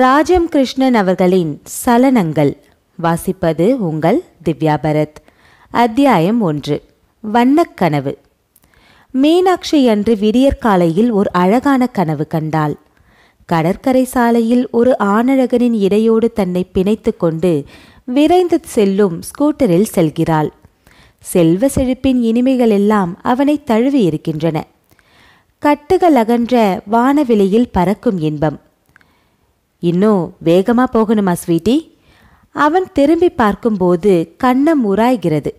ராஜம் கிருஷ்ணன் அவர்களின் சலனங்கள் வாசிப்பது உங்கள் திவ்யா பரத் அத்தியாயம் ஒன்று வண்ணக்கனவு மீனாட்சி அன்று விடியற்காலையில் ஒரு அழகான கனவு கண்டாள் கடற்கரை சாலையில் ஒரு ஆணழகனின் இடையோடு தன்னை பிணைத்து கொண்டு விரைந்து செல்லும் ஸ்கூட்டரில் செல்கிறாள் செல்வ செழிப்பின் இனிமைகளெல்லாம் அவனை தழுவி இருக்கின்றன கட்டுகள் அகன்ற வானவெளியில் பறக்கும் இன்பம் இன்னும் வேகமா போகணுமா ஸ்வீட்டி அவன் திரும்பி பார்க்கும்போது கண்ணம் உராய்கிறது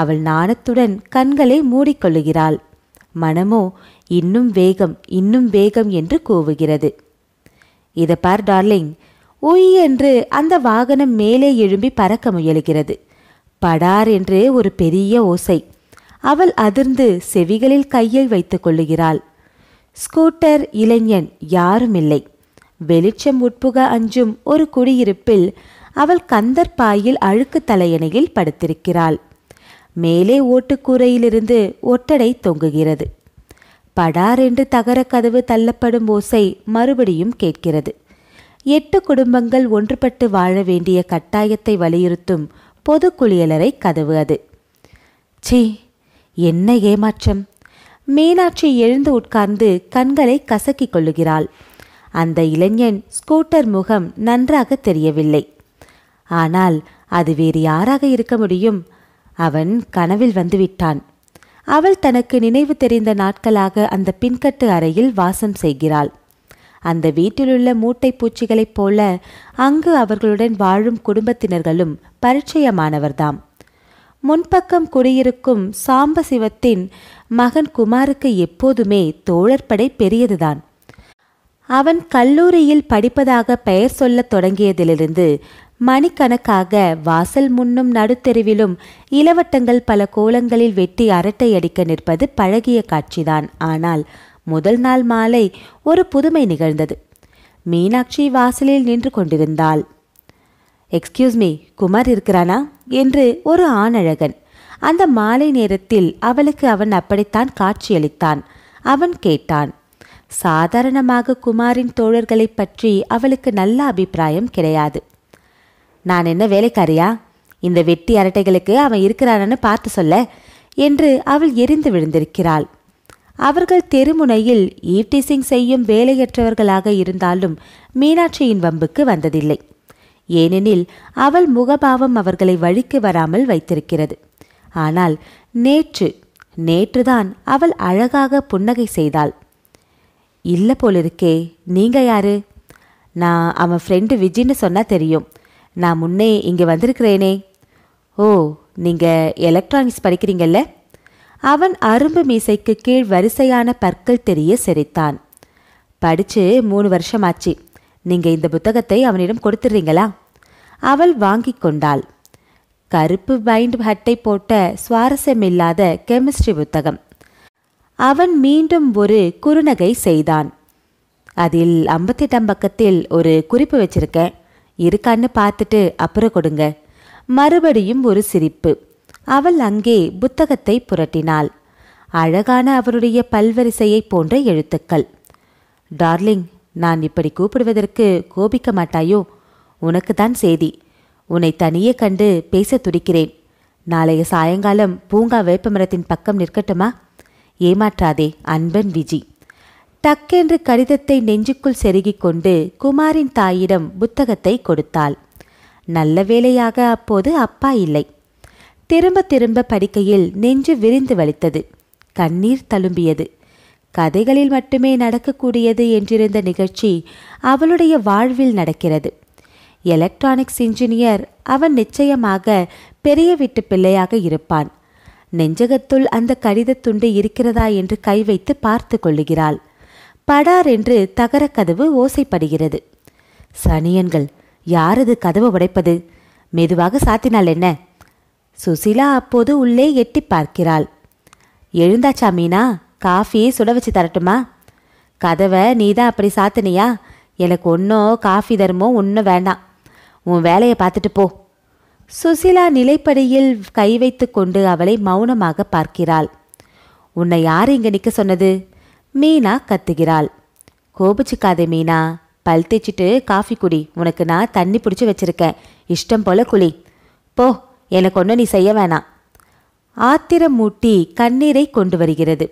அவள் நாணத்துடன் கண்களை மூடிக்கொள்ளுகிறாள் மனமோ இன்னும் வேகம் இன்னும் வேகம் என்று கூவுகிறது இதை பார் டார்லிங் உய் என்று அந்த வாகனம் மேலே எழும்பி பறக்க முயலுகிறது படார் என்று ஒரு பெரிய ஓசை அவள் அதிர்ந்து செவிகளில் கையை வைத்துக் கொள்ளுகிறாள் ஸ்கூட்டர் இளைஞன் யாரும் இல்லை வெளிச்சம் உட்புக அஞ்சும் ஒரு குடியிருப்பில் அவள் கந்தர்பாயில் அழுக்கு தலையணையில் படுத்திருக்கிறாள் மேலே ஓட்டுக்கூரையிலிருந்து ஒட்டடை தொங்குகிறது என்று தகர கதவு தள்ளப்படும் ஓசை மறுபடியும் கேட்கிறது எட்டு குடும்பங்கள் ஒன்றுபட்டு வாழ வேண்டிய கட்டாயத்தை வலியுறுத்தும் பொது குளியலறை கதவு அது சீ என்ன ஏமாற்றம் மீனாட்சி எழுந்து உட்கார்ந்து கண்களை கசக்கிக் கொள்ளுகிறாள் அந்த இளைஞன் ஸ்கூட்டர் முகம் நன்றாக தெரியவில்லை ஆனால் அது வேறு யாராக இருக்க முடியும் அவன் கனவில் வந்துவிட்டான் அவள் தனக்கு நினைவு தெரிந்த நாட்களாக அந்த பின்கட்டு அறையில் வாசம் செய்கிறாள் அந்த வீட்டிலுள்ள மூட்டை பூச்சிகளைப் போல அங்கு அவர்களுடன் வாழும் குடும்பத்தினர்களும் பரிச்சயமானவர்தாம் முன்பக்கம் குடியிருக்கும் சாம்பசிவத்தின் மகன் குமாருக்கு எப்போதுமே தோழற்படை பெரியதுதான் அவன் கல்லூரியில் படிப்பதாக பெயர் சொல்லத் தொடங்கியதிலிருந்து மணிக்கணக்காக வாசல் முன்னும் நடுத்தெருவிலும் இளவட்டங்கள் பல கோலங்களில் வெட்டி அரட்டை அடிக்க நிற்பது பழகிய காட்சிதான் ஆனால் முதல் நாள் மாலை ஒரு புதுமை நிகழ்ந்தது மீனாட்சி வாசலில் நின்று கொண்டிருந்தாள் எக்ஸ்கியூஸ் மீ குமார் இருக்கிறானா என்று ஒரு ஆணழகன் அந்த மாலை நேரத்தில் அவளுக்கு அவன் அப்படித்தான் காட்சியளித்தான் அவன் கேட்டான் சாதாரணமாக குமாரின் தோழர்களைப் பற்றி அவளுக்கு நல்ல அபிப்பிராயம் கிடையாது நான் என்ன வேலைக்காரியா இந்த வெட்டி அரட்டைகளுக்கு அவன் இருக்கிறானு பார்த்து சொல்ல என்று அவள் எரிந்து விழுந்திருக்கிறாள் அவர்கள் தெருமுனையில் ஈவ்டிசிங் செய்யும் வேலையற்றவர்களாக இருந்தாலும் மீனாட்சியின் வம்புக்கு வந்ததில்லை ஏனெனில் அவள் முகபாவம் அவர்களை வழிக்கு வராமல் வைத்திருக்கிறது ஆனால் நேற்று நேற்றுதான் அவள் அழகாக புன்னகை செய்தாள் இல்லை போல இருக்கே நீங்கள் யாரு நான் அவன் ஃப்ரெண்டு விஜின்னு சொன்னால் தெரியும் நான் முன்னே இங்கே வந்திருக்கிறேனே ஓ நீங்கள் எலக்ட்ரானிக்ஸ் படிக்கிறீங்கல்ல அவன் அரும்பு மீசைக்கு கீழ் வரிசையான பற்கள் தெரிய சிரித்தான் படித்து மூணு வருஷமாச்சு நீங்கள் இந்த புத்தகத்தை அவனிடம் கொடுத்துடுறீங்களா அவள் வாங்கி கொண்டாள் கருப்பு பைண்ட் ஹட்டை போட்ட சுவாரஸ்யமில்லாத கெமிஸ்ட்ரி புத்தகம் அவன் மீண்டும் ஒரு குறுநகை செய்தான் அதில் ஐம்பத்தெட்டாம் பக்கத்தில் ஒரு குறிப்பு வச்சிருக்கேன் இருக்கான்னு பார்த்துட்டு அப்புறம் கொடுங்க மறுபடியும் ஒரு சிரிப்பு அவள் அங்கே புத்தகத்தை புரட்டினாள் அழகான அவருடைய பல்வரிசையை போன்ற எழுத்துக்கள் டார்லிங் நான் இப்படி கூப்பிடுவதற்கு கோபிக்க மாட்டாயோ உனக்கு தான் செய்தி உன்னை தனியே கண்டு பேச துடிக்கிறேன் நாளைய சாயங்காலம் பூங்கா வேப்பமரத்தின் பக்கம் நிற்கட்டுமா ஏமாற்றாதே அன்பன் விஜி டக்கென்று கடிதத்தை நெஞ்சுக்குள் செருகிக் கொண்டு குமாரின் தாயிடம் புத்தகத்தை கொடுத்தாள் நல்ல வேளையாக அப்போது அப்பா இல்லை திரும்ப திரும்ப படிக்கையில் நெஞ்சு விரிந்து வலித்தது கண்ணீர் தழும்பியது கதைகளில் மட்டுமே நடக்கக்கூடியது என்றிருந்த நிகழ்ச்சி அவளுடைய வாழ்வில் நடக்கிறது எலக்ட்ரானிக்ஸ் இன்ஜினியர் அவன் நிச்சயமாக பெரிய வீட்டு பிள்ளையாக இருப்பான் நெஞ்சகத்துள் அந்த கடிதத் துண்டு இருக்கிறதா என்று கை வைத்து பார்த்து கொள்ளுகிறாள் படார் என்று தகர கதவு ஓசைப்படுகிறது சனியன்கள் யாரது கதவு உடைப்பது மெதுவாக சாத்தினாள் என்ன சுசிலா அப்போது உள்ளே எட்டி பார்க்கிறாள் எழுந்தாச்சா மீனா காஃபியே சுட வச்சு தரட்டுமா கதவை நீ தான் அப்படி சாத்தினியா எனக்கு ஒன்றும் காஃபி தருமோ ஒன்றும் வேண்டாம் உன் வேலையை பார்த்துட்டு போ சுசிலா நிலைப்படியில் கை வைத்து கொண்டு அவளை மௌனமாக பார்க்கிறாள் உன்னை யார் இங்கே நிற்க சொன்னது மீனா கத்துகிறாள் கோபிச்சுக்காதே மீனா பல் தேய்ச்சிட்டு காஃபி குடி உனக்கு நான் தண்ணி பிடிச்சி வச்சிருக்கேன் இஷ்டம் போல குழி போ எனக்கு ஒன்று நீ செய்ய வேணாம் ஆத்திரம் மூட்டி கண்ணீரை கொண்டு வருகிறது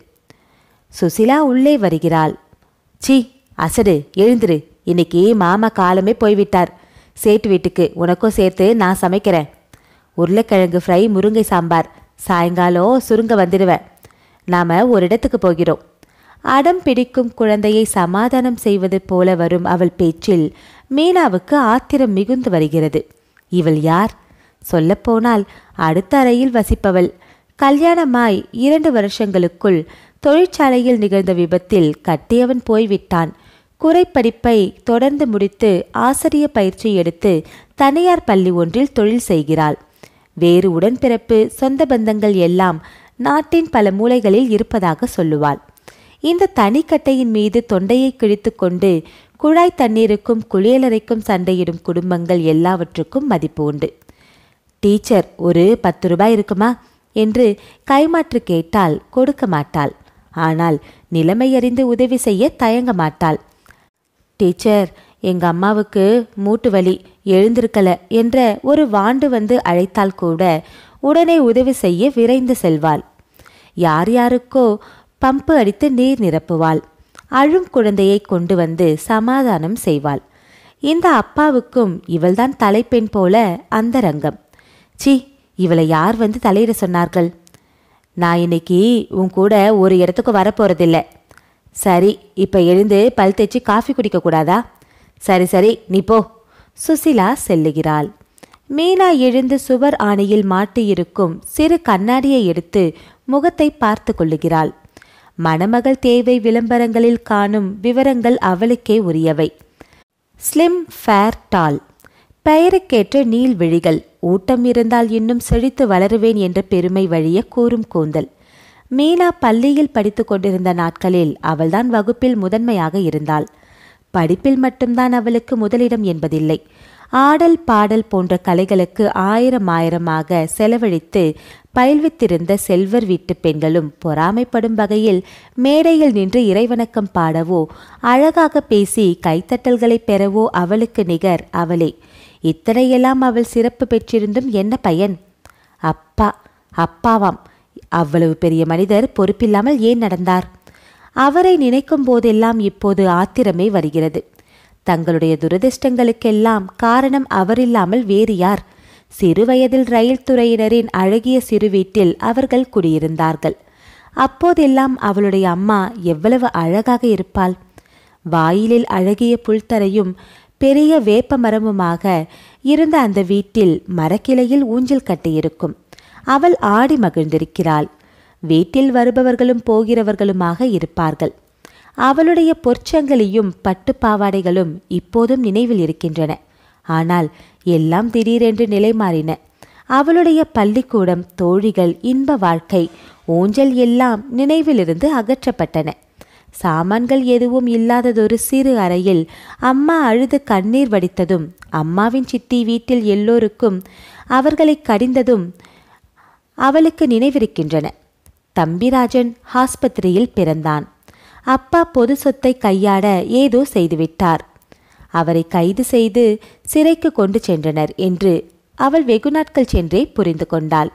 சுசிலா உள்ளே வருகிறாள் சி அசடு எழுந்துரு இன்னைக்கு மாமா காலமே போய்விட்டார் சேட்டு வீட்டுக்கு உனக்கும் சேர்த்து நான் சமைக்கிறேன் உருளைக்கிழங்கு ஃப்ரை முருங்கை சாம்பார் சாயங்காலம் சுருங்க வந்துடுவேன் நாம் ஒரு இடத்துக்கு போகிறோம் அடம் பிடிக்கும் குழந்தையை சமாதானம் செய்வது போல வரும் அவள் பேச்சில் மீனாவுக்கு ஆத்திரம் மிகுந்து வருகிறது இவள் யார் சொல்லப்போனால் அடுத்த அறையில் வசிப்பவள் கல்யாணமாய் இரண்டு வருஷங்களுக்குள் தொழிற்சாலையில் நிகழ்ந்த விபத்தில் கட்டியவன் போய்விட்டான் குறைப்படிப்பை தொடர்ந்து முடித்து ஆசிரிய பயிற்சி எடுத்து தனியார் பள்ளி ஒன்றில் தொழில் செய்கிறாள் வேறு உடன்பிறப்பு சொந்த பந்தங்கள் எல்லாம் நாட்டின் பல மூலைகளில் இருப்பதாக சொல்லுவாள் இந்த தனிக்கட்டையின் மீது தொண்டையை கிழித்து கொண்டு குழாய் தண்ணீருக்கும் குளியலறைக்கும் சண்டையிடும் குடும்பங்கள் எல்லாவற்றுக்கும் மதிப்பு உண்டு டீச்சர் ஒரு பத்து ரூபாய் இருக்குமா என்று கைமாற்று கேட்டால் கொடுக்க மாட்டாள் ஆனால் நிலைமை அறிந்து உதவி செய்ய தயங்க மாட்டாள் டீச்சர் எங்க அம்மாவுக்கு மூட்டு வலி எழுந்திருக்கல என்ற ஒரு வாண்டு வந்து அழைத்தால் கூட உடனே உதவி செய்ய விரைந்து செல்வாள் யார் யாருக்கோ பம்பு அடித்து நீர் நிரப்புவாள் அழும் குழந்தையை கொண்டு வந்து சமாதானம் செய்வாள் இந்த அப்பாவுக்கும் இவள்தான் தலைப்பெண் போல அந்த ரங்கம் சி இவளை யார் வந்து தலையிட சொன்னார்கள் நான் இன்னைக்கு உன் கூட ஒரு இடத்துக்கு வரப்போறதில்லை சரி இப்போ எழுந்து பல் தேய்ச்சி காஃபி குடிக்கக்கூடாதா சரி சரி நீ போ சுசிலா செல்லுகிறாள் மீனா எழுந்து சுவர் ஆணையில் மாட்டியிருக்கும் சிறு கண்ணாடியை எடுத்து முகத்தை பார்த்து கொள்ளுகிறாள் மணமகள் தேவை விளம்பரங்களில் காணும் விவரங்கள் அவளுக்கே உரியவை ஸ்லிம் ஃபேர் டால் பெயருக்கேற்ற நீள் விழிகள் ஊட்டம் இருந்தால் இன்னும் செழித்து வளருவேன் என்ற பெருமை வழிய கூறும் கூந்தல் மீனா பள்ளியில் படித்து கொண்டிருந்த நாட்களில் அவள்தான் வகுப்பில் முதன்மையாக இருந்தாள் படிப்பில் மட்டும்தான் அவளுக்கு முதலிடம் என்பதில்லை ஆடல் பாடல் போன்ற கலைகளுக்கு ஆயிரம் ஆயிரமாக செலவழித்து பயில்வித்திருந்த செல்வர் வீட்டு பெண்களும் பொறாமைப்படும் வகையில் மேடையில் நின்று இறைவணக்கம் பாடவோ அழகாக பேசி கைத்தட்டல்களை பெறவோ அவளுக்கு நிகர் அவளே இத்தனையெல்லாம் அவள் சிறப்பு பெற்றிருந்தும் என்ன பயன் அப்பா அப்பாவாம் அவ்வளவு பெரிய மனிதர் பொறுப்பில்லாமல் ஏன் நடந்தார் அவரை நினைக்கும் போதெல்லாம் இப்போது ஆத்திரமே வருகிறது தங்களுடைய துரதிர்ஷ்டங்களுக்கெல்லாம் காரணம் அவரில்லாமல் வேறு யார் சிறு வயதில் ரயில் துறையினரின் அழகிய சிறு வீட்டில் அவர்கள் குடியிருந்தார்கள் அப்போதெல்லாம் அவளுடைய அம்மா எவ்வளவு அழகாக இருப்பாள் வாயிலில் அழகிய புல்தரையும் பெரிய வேப்ப மரமுமாக இருந்த அந்த வீட்டில் மரக்கிளையில் ஊஞ்சல் கட்டியிருக்கும் அவள் ஆடி மகிழ்ந்திருக்கிறாள் வீட்டில் வருபவர்களும் போகிறவர்களுமாக இருப்பார்கள் அவளுடைய பொற்சங்கலியும் பட்டுப்பாவாடைகளும் இப்போதும் நினைவில் இருக்கின்றன ஆனால் எல்லாம் திடீரென்று நிலை மாறின அவளுடைய பள்ளிக்கூடம் தோழிகள் இன்ப வாழ்க்கை ஊஞ்சல் எல்லாம் நினைவிலிருந்து அகற்றப்பட்டன சாமான்கள் எதுவும் இல்லாததொரு சிறு அறையில் அம்மா அழுது கண்ணீர் வடித்ததும் அம்மாவின் சித்தி வீட்டில் எல்லோருக்கும் அவர்களை கடிந்ததும் அவளுக்கு நினைவிருக்கின்றன தம்பிராஜன் ஆஸ்பத்திரியில் பிறந்தான் அப்பா பொது சொத்தை கையாட ஏதோ செய்துவிட்டார் அவரை கைது செய்து சிறைக்கு கொண்டு சென்றனர் என்று அவள் வெகு நாட்கள் சென்றே புரிந்து கொண்டாள்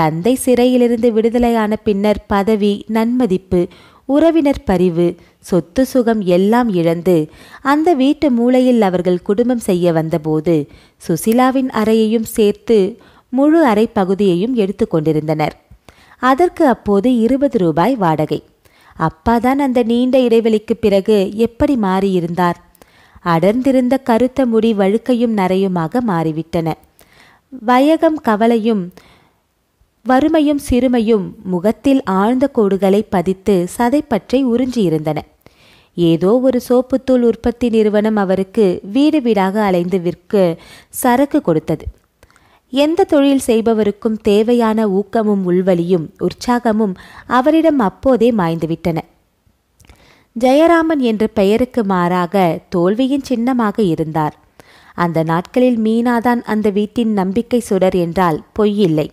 தந்தை சிறையிலிருந்து விடுதலையான பின்னர் பதவி நன்மதிப்பு உறவினர் பரிவு சொத்து சுகம் எல்லாம் இழந்து அந்த வீட்டு மூளையில் அவர்கள் குடும்பம் செய்ய வந்தபோது சுசிலாவின் அறையையும் சேர்த்து முழு அறை பகுதியையும் எடுத்து கொண்டிருந்தனர் அதற்கு அப்போது இருபது ரூபாய் வாடகை அப்பாதான் அந்த நீண்ட இடைவெளிக்கு பிறகு எப்படி மாறியிருந்தார் அடர்ந்திருந்த கருத்த முடி வழுக்கையும் நரையுமாக மாறிவிட்டன வயகம் கவலையும் வறுமையும் சிறுமையும் முகத்தில் ஆழ்ந்த கோடுகளை பதித்து சதைப்பற்றை உறிஞ்சியிருந்தன ஏதோ ஒரு சோப்புத்தூள் உற்பத்தி நிறுவனம் அவருக்கு வீடு வீடாக அலைந்து விற்க சரக்கு கொடுத்தது எந்த தொழில் செய்பவருக்கும் தேவையான ஊக்கமும் உள்வழியும் உற்சாகமும் அவரிடம் அப்போதே மாய்ந்துவிட்டன ஜெயராமன் என்ற பெயருக்கு மாறாக தோல்வியின் சின்னமாக இருந்தார் அந்த நாட்களில் மீனாதான் அந்த வீட்டின் நம்பிக்கை சுடர் என்றால் பொய்யில்லை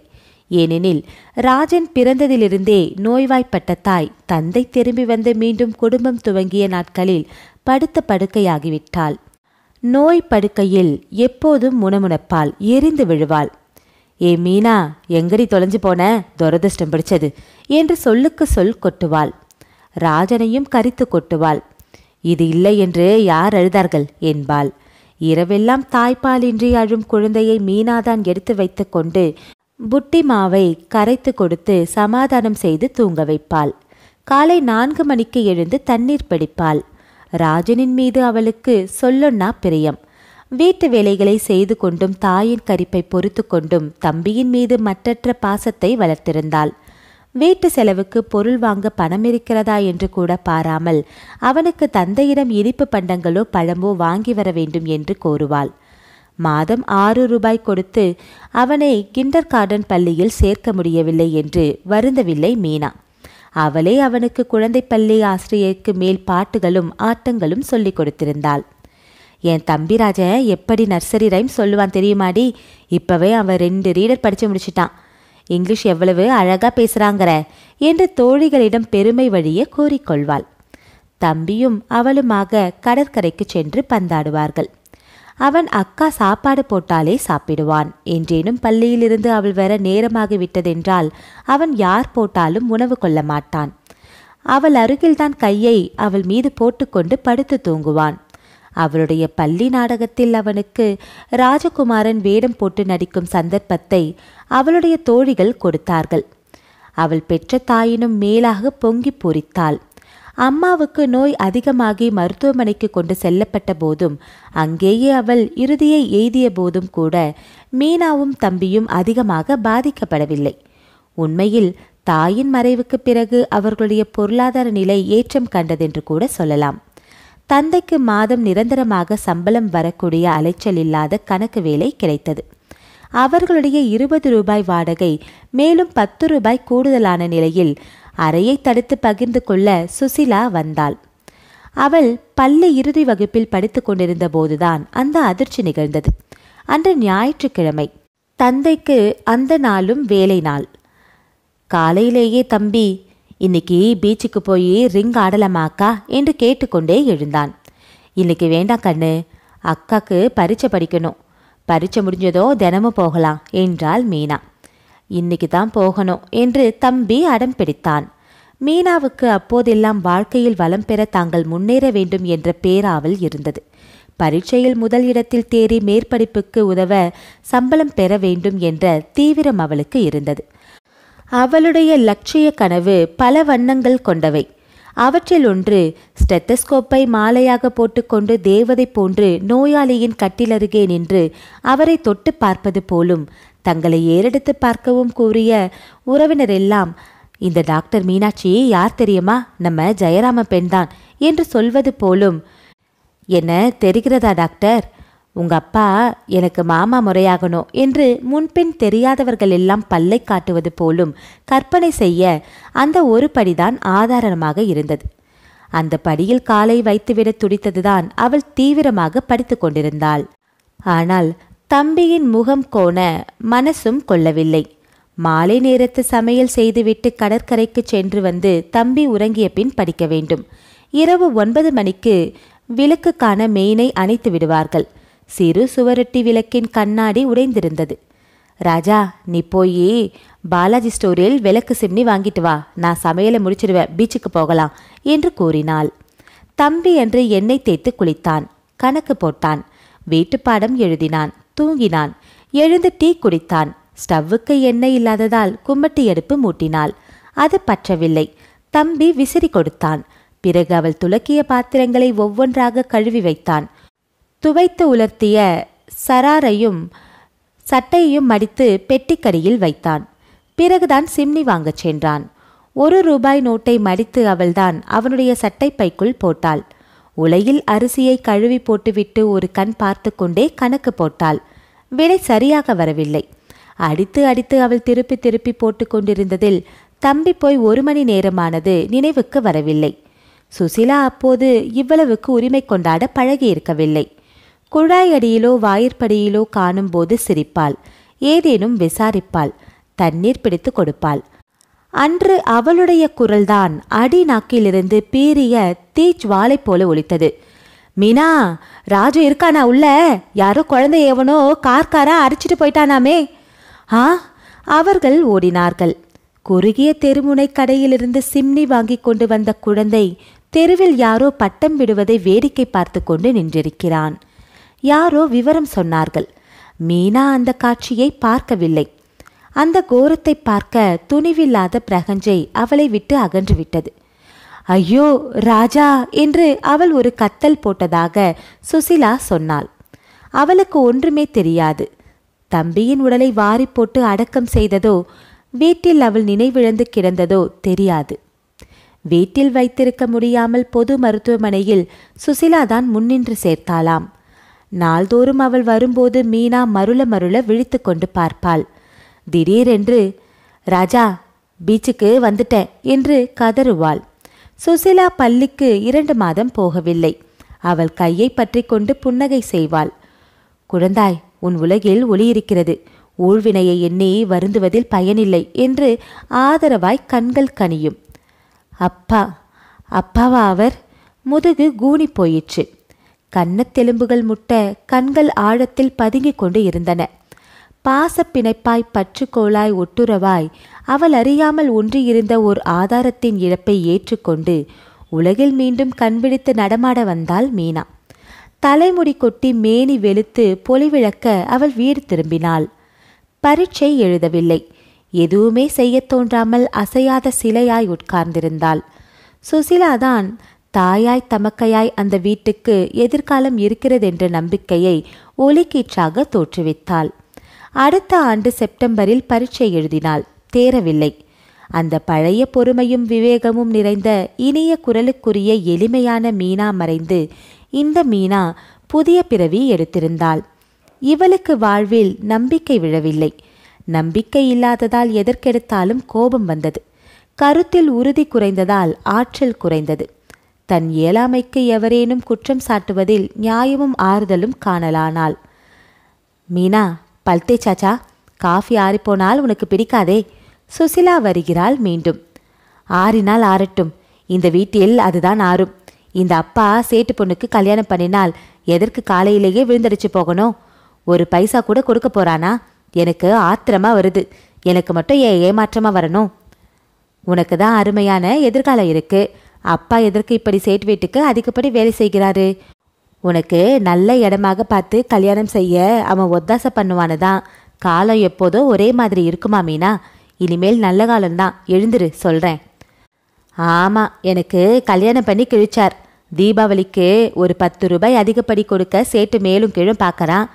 ஏனெனில் ராஜன் பிறந்ததிலிருந்தே நோய்வாய்ப்பட்ட தாய் தந்தை திரும்பி வந்து மீண்டும் குடும்பம் துவங்கிய நாட்களில் படுத்த படுக்கையாகிவிட்டாள் நோய் படுக்கையில் எப்போதும் முனமுனப்பால் எரிந்து விழுவாள் ஏ மீனா எங்கடி தொலைஞ்சு போன துரதிர்ஷ்டம் பிடிச்சது என்று சொல்லுக்கு சொல் கொட்டுவாள் ராஜனையும் கரித்து கொட்டுவாள் இது இல்லை என்று யார் அழுதார்கள் என்பாள் இரவெல்லாம் தாய்ப்பாலின்றி அழும் குழந்தையை மீனாதான் எடுத்து வைத்து கொண்டு புட்டி மாவை கரைத்து கொடுத்து சமாதானம் செய்து தூங்க வைப்பாள் காலை நான்கு மணிக்கு எழுந்து தண்ணீர் பிடிப்பாள் ராஜனின் மீது அவளுக்கு சொல்லொன்னா பிரியம் வீட்டு வேலைகளை செய்து கொண்டும் தாயின் கரிப்பை பொறுத்து கொண்டும் தம்பியின் மீது மற்றற்ற பாசத்தை வளர்த்திருந்தாள் வீட்டு செலவுக்கு பொருள் வாங்க பணம் இருக்கிறதா என்று கூட பாராமல் அவனுக்கு தந்தையிடம் இனிப்பு பண்டங்களோ பழமோ வாங்கி வர வேண்டும் என்று கோருவாள் மாதம் ஆறு ரூபாய் கொடுத்து அவனை கிண்டர் கார்டன் பள்ளியில் சேர்க்க முடியவில்லை என்று வருந்தவில்லை மீனா அவளே அவனுக்கு குழந்தை பள்ளி ஆசிரியருக்கு மேல் பாட்டுகளும் ஆட்டங்களும் சொல்லிக் கொடுத்திருந்தாள் என் தம்பி எப்படி நர்சரி ரைம் சொல்லுவான் தெரியுமாடி இப்போவே அவன் ரெண்டு ரீடர் படித்து முடிச்சிட்டான் இங்கிலீஷ் எவ்வளவு அழகாக பேசுகிறாங்கிற என்று தோழிகளிடம் பெருமை வழியே கூறிக்கொள்வாள் தம்பியும் அவளுமாக கடற்கரைக்கு சென்று பந்தாடுவார்கள் அவன் அக்கா சாப்பாடு போட்டாலே சாப்பிடுவான் என்றேனும் பள்ளியிலிருந்து அவள் வர நேரமாகிவிட்டதென்றால் அவன் யார் போட்டாலும் உணவு கொள்ள மாட்டான் அவள் அருகில்தான் கையை அவள் மீது போட்டுக்கொண்டு படுத்து தூங்குவான் அவளுடைய பள்ளி நாடகத்தில் அவனுக்கு ராஜகுமாரன் வேடம் போட்டு நடிக்கும் சந்தர்ப்பத்தை அவளுடைய தோழிகள் கொடுத்தார்கள் அவள் பெற்ற தாயினும் மேலாக பொங்கி பூரித்தாள் அம்மாவுக்கு நோய் அதிகமாகி மருத்துவமனைக்கு கொண்டு செல்லப்பட்ட போதும் அங்கேயே அவள் இறுதியை எய்திய போதும் கூட மீனாவும் தம்பியும் அதிகமாக பாதிக்கப்படவில்லை உண்மையில் தாயின் மறைவுக்கு பிறகு அவர்களுடைய பொருளாதார நிலை ஏற்றம் கண்டதென்று கூட சொல்லலாம் தந்தைக்கு மாதம் நிரந்தரமாக சம்பளம் வரக்கூடிய அலைச்சல் இல்லாத கணக்கு வேலை கிடைத்தது அவர்களுடைய இருபது ரூபாய் வாடகை மேலும் பத்து ரூபாய் கூடுதலான நிலையில் அறையை தடுத்து பகிர்ந்து கொள்ள சுசிலா வந்தாள் அவள் பள்ளி இறுதி வகுப்பில் படித்து கொண்டிருந்த போதுதான் அந்த அதிர்ச்சி நிகழ்ந்தது அன்று ஞாயிற்றுக்கிழமை தந்தைக்கு அந்த நாளும் வேலை நாள் காலையிலேயே தம்பி இன்னைக்கு பீச்சுக்கு போய் ரிங் ஆடலமாக்கா என்று கேட்டுக்கொண்டே எழுந்தான் இன்னைக்கு வேண்டாம் கண்ணு அக்காக்கு பரீட்சை படிக்கணும் பரீட்சை முடிஞ்சதோ தினமும் போகலாம் என்றாள் மீனா இன்னைக்கு தான் போகணும் என்று தம்பி அடம் பிடித்தான் மீனாவுக்கு அப்போதெல்லாம் வாழ்க்கையில் வளம் பெற தாங்கள் முன்னேற வேண்டும் என்ற பேராவல் இருந்தது பரீட்சையில் முதல் இடத்தில் தேறி மேற்படிப்புக்கு உதவ சம்பளம் பெற வேண்டும் என்ற தீவிரம் அவளுக்கு இருந்தது அவளுடைய லட்சிய கனவு பல வண்ணங்கள் கொண்டவை அவற்றில் ஒன்று ஸ்டெத்தஸ்கோப்பை மாலையாக போட்டுக்கொண்டு தேவதை போன்று நோயாளியின் கட்டிலருகே நின்று அவரை தொட்டு பார்ப்பது போலும் தங்களை ஏறெடுத்து பார்க்கவும் கூறிய உறவினர் எல்லாம் இந்த டாக்டர் மீனாட்சியே யார் தெரியுமா நம்ம ஜெயராம பெண்தான் என்று சொல்வது போலும் என்ன தெரிகிறதா டாக்டர் உங்க அப்பா எனக்கு மாமா முறையாகணும் என்று முன்பின் தெரியாதவர்கள் எல்லாம் பல்லை காட்டுவது போலும் கற்பனை செய்ய அந்த ஒரு படிதான் ஆதாரமாக இருந்தது அந்த படியில் காலை வைத்துவிட துடித்ததுதான் அவள் தீவிரமாக படித்து கொண்டிருந்தாள் ஆனால் தம்பியின் முகம் கோண மனசும் கொள்ளவில்லை மாலை நேரத்து சமையல் செய்துவிட்டு கடற்கரைக்கு சென்று வந்து தம்பி உறங்கிய பின் படிக்க வேண்டும் இரவு ஒன்பது மணிக்கு விளக்குக்கான மெயினை அணைத்து விடுவார்கள் சிறு சுவரொட்டி விளக்கின் கண்ணாடி உடைந்திருந்தது ராஜா நீ போயி பாலாஜி ஸ்டோரியில் விளக்கு சிம்னி வாங்கிட்டு வா நான் சமையலை முடிச்சிடுவேன் பீச்சுக்கு போகலாம் என்று கூறினாள் தம்பி என்று எண்ணெய் தேய்த்து குளித்தான் கணக்கு போட்டான் வீட்டுப்பாடம் எழுதினான் தூங்கினான் எழுந்து டீ குடித்தான் ஸ்டவ்வுக்கு எண்ணெய் இல்லாததால் கும்மட்டி அடுப்பு மூட்டினாள் அது பற்றவில்லை தம்பி விசிறி கொடுத்தான் பிறகு அவள் துலக்கிய பாத்திரங்களை ஒவ்வொன்றாக கழுவி வைத்தான் துவைத்து உலர்த்திய சராரையும் சட்டையையும் மடித்து பெட்டிக்கடியில் வைத்தான் பிறகுதான் சிம்னி வாங்கச் சென்றான் ஒரு ரூபாய் நோட்டை மடித்து அவள்தான் அவனுடைய சட்டை பைக்குள் போட்டாள் உலையில் அரிசியை கழுவி போட்டுவிட்டு ஒரு கண் பார்த்து கொண்டே கணக்கு போட்டாள் விடை சரியாக வரவில்லை அடித்து அடித்து அவள் திருப்பி திருப்பி போட்டு கொண்டிருந்ததில் தம்பி போய் ஒரு மணி நேரமானது நினைவுக்கு வரவில்லை சுசிலா அப்போது இவ்வளவுக்கு உரிமை கொண்டாட பழகியிருக்கவில்லை குழாய் அடியிலோ வாயிற்படியிலோ காணும்போது சிரிப்பாள் ஏதேனும் விசாரிப்பாள் தண்ணீர் பிடித்து கொடுப்பாள் அன்று அவளுடைய குரல்தான் அடி நாக்கிலிருந்து பீரிய தீச் தீச்சுவாலை போல ஒலித்தது மீனா ராஜு இருக்கானா உள்ள யாரோ குழந்தை எவனோ கார்காரா அரைச்சிட்டு போயிட்டானாமே ஆ அவர்கள் ஓடினார்கள் குறுகிய தெருமுனை கடையிலிருந்து சிம்னி வாங்கி கொண்டு வந்த குழந்தை தெருவில் யாரோ பட்டம் விடுவதை வேடிக்கை பார்த்து கொண்டு நின்றிருக்கிறான் யாரோ விவரம் சொன்னார்கள் மீனா அந்த காட்சியை பார்க்கவில்லை அந்த கோரத்தை பார்க்க துணிவில்லாத பிரகஞ்சை அவளை விட்டு அகன்று விட்டது ஐயோ ராஜா என்று அவள் ஒரு கத்தல் போட்டதாக சுசிலா சொன்னாள் அவளுக்கு ஒன்றுமே தெரியாது தம்பியின் உடலை வாரி போட்டு அடக்கம் செய்ததோ வீட்டில் அவள் நினைவிழந்து கிடந்ததோ தெரியாது வீட்டில் வைத்திருக்க முடியாமல் பொது மருத்துவமனையில் சுசிலா தான் முன்னின்று சேர்த்தாளாம் நாள்தோறும் அவள் வரும்போது மீனா மருள மருள விழித்து கொண்டு பார்ப்பாள் திடீரென்று ராஜா பீச்சுக்கு வந்துட்டேன் என்று கதறுவாள் சுசிலா பள்ளிக்கு இரண்டு மாதம் போகவில்லை அவள் கையை பற்றி கொண்டு புன்னகை செய்வாள் குழந்தாய் உன் உலகில் ஒளி இருக்கிறது ஊழ்வினையை எண்ணி வருந்துவதில் பயனில்லை என்று ஆதரவாய் கண்கள் கனியும் அப்பா அப்பாவா அவர் முதுகு கூணி போயிற்று கன்னத்தெலும்புகள் முட்ட கண்கள் ஆழத்தில் பதுங்கிக் கொண்டு இருந்தன பாசப்பிணைப்பாய் பற்றுக்கோளாய் ஒட்டுறவாய் அவள் அறியாமல் ஒன்றியிருந்த ஓர் ஆதாரத்தின் இழப்பை ஏற்றுக்கொண்டு உலகில் மீண்டும் கண்பிடித்து நடமாட வந்தாள் மீனா தலைமுடி கொட்டி மேனி வெளுத்து பொலிவிழக்க அவள் வீடு திரும்பினாள் பரீட்சை எழுதவில்லை எதுவுமே செய்யத் தோன்றாமல் அசையாத சிலையாய் உட்கார்ந்திருந்தாள் சுசிலாதான் தாயாய் தமக்கையாய் அந்த வீட்டுக்கு எதிர்காலம் இருக்கிறதென்ற நம்பிக்கையை ஒலிக்கீற்றாக தோற்றுவித்தாள் அடுத்த ஆண்டு செப்டம்பரில் பரீட்சை எழுதினாள் தேரவில்லை அந்த பழைய பொறுமையும் விவேகமும் நிறைந்த இனிய குரலுக்குரிய எளிமையான மீனா மறைந்து இந்த மீனா புதிய பிறவி எடுத்திருந்தாள் இவளுக்கு வாழ்வில் நம்பிக்கை விழவில்லை நம்பிக்கை இல்லாததால் எதற்கெடுத்தாலும் கோபம் வந்தது கருத்தில் உறுதி குறைந்ததால் ஆற்றல் குறைந்தது தன் இயலாமைக்கு எவரேனும் குற்றம் சாட்டுவதில் நியாயமும் ஆறுதலும் காணலானாள் மீனா பல்தே சாச்சா காஃபி ஆறிப்போனால் உனக்கு பிடிக்காதே சுசிலா வருகிறாள் மீண்டும் ஆறினால் ஆறட்டும் இந்த வீட்டில் அதுதான் ஆறும் இந்த அப்பா சேட்டு பொண்ணுக்கு கல்யாணம் பண்ணினால் எதற்கு காலையிலேயே விழுந்தடிச்சு போகணும் ஒரு பைசா கூட கொடுக்க போறானா எனக்கு ஆத்திரமா வருது எனக்கு மட்டும் ஏன் ஏமாற்றமா வரணும் உனக்கு தான் அருமையான எதிர்காலம் இருக்கு அப்பா எதற்கு இப்படி சேட்டு வீட்டுக்கு அதிகப்படி வேலை செய்கிறாரு உனக்கு நல்ல இடமாக பார்த்து கல்யாணம் செய்ய அவன் ஒத்தாசை பண்ணுவானு தான் காலம் எப்போதோ ஒரே மாதிரி இருக்குமா மீனா இனிமேல் நல்ல காலம்தான் எழுந்துரு சொல்கிறேன் ஆமாம் எனக்கு கல்யாணம் பண்ணி கிழிச்சார் தீபாவளிக்கு ஒரு பத்து ரூபாய் அதிகப்படி கொடுக்க சேட்டு மேலும் கீழும் பார்க்குறான்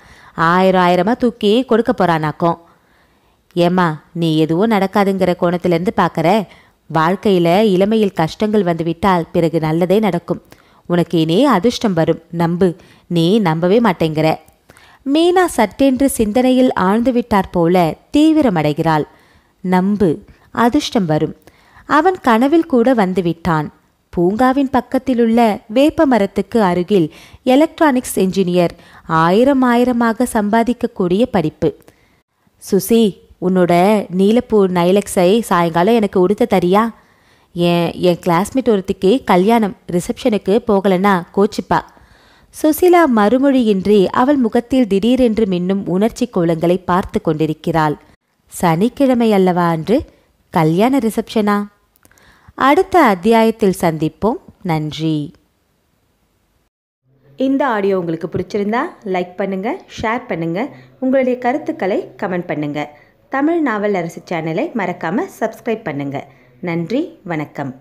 ஆயிரம் ஆயிரமாக தூக்கி கொடுக்க போகிறானாக்கும் ஏம்மா நீ எதுவும் நடக்காதுங்கிற கோணத்திலேருந்து பார்க்குற வாழ்க்கையில் இளமையில் கஷ்டங்கள் வந்துவிட்டால் பிறகு நல்லதே நடக்கும் உனக்கு இனே அதிர்ஷ்டம் வரும் நம்பு நீ நம்பவே மாட்டேங்கிற மீனா சட்டென்று சிந்தனையில் ஆழ்ந்துவிட்டார் போல தீவிரமடைகிறாள் நம்பு அதிர்ஷ்டம் வரும் அவன் கனவில் கூட வந்துவிட்டான் பூங்காவின் பக்கத்திலுள்ள வேப்ப மரத்துக்கு அருகில் எலக்ட்ரானிக்ஸ் என்ஜினியர் ஆயிரம் ஆயிரமாக சம்பாதிக்கக்கூடிய படிப்பு சுசி உன்னோட நீலப்பூ நைலக்ஸை சாயங்காலம் எனக்கு உடுத்த தரியா என் என் கிளாஸ்மேட் ஒருத்திக்கு கல்யாணம் ரிசப்ஷனுக்கு போகலன்னா கோச்சிப்பா சுசிலா மறுமொழியின்றி அவள் முகத்தில் திடீரென்று மின்னும் உணர்ச்சி கோலங்களை பார்த்து கொண்டிருக்கிறாள் சனிக்கிழமை அல்லவா அன்று கல்யாண ரிசப்ஷனா அடுத்த அத்தியாயத்தில் சந்திப்போம் நன்றி இந்த ஆடியோ உங்களுக்கு பிடிச்சிருந்தா லைக் பண்ணுங்கள் ஷேர் பண்ணுங்கள் உங்களுடைய கருத்துக்களை கமெண்ட் பண்ணுங்கள் தமிழ் நாவல் அரசு சேனலை மறக்காமல் சப்ஸ்கிரைப் பண்ணுங்கள் நன்றி வணக்கம்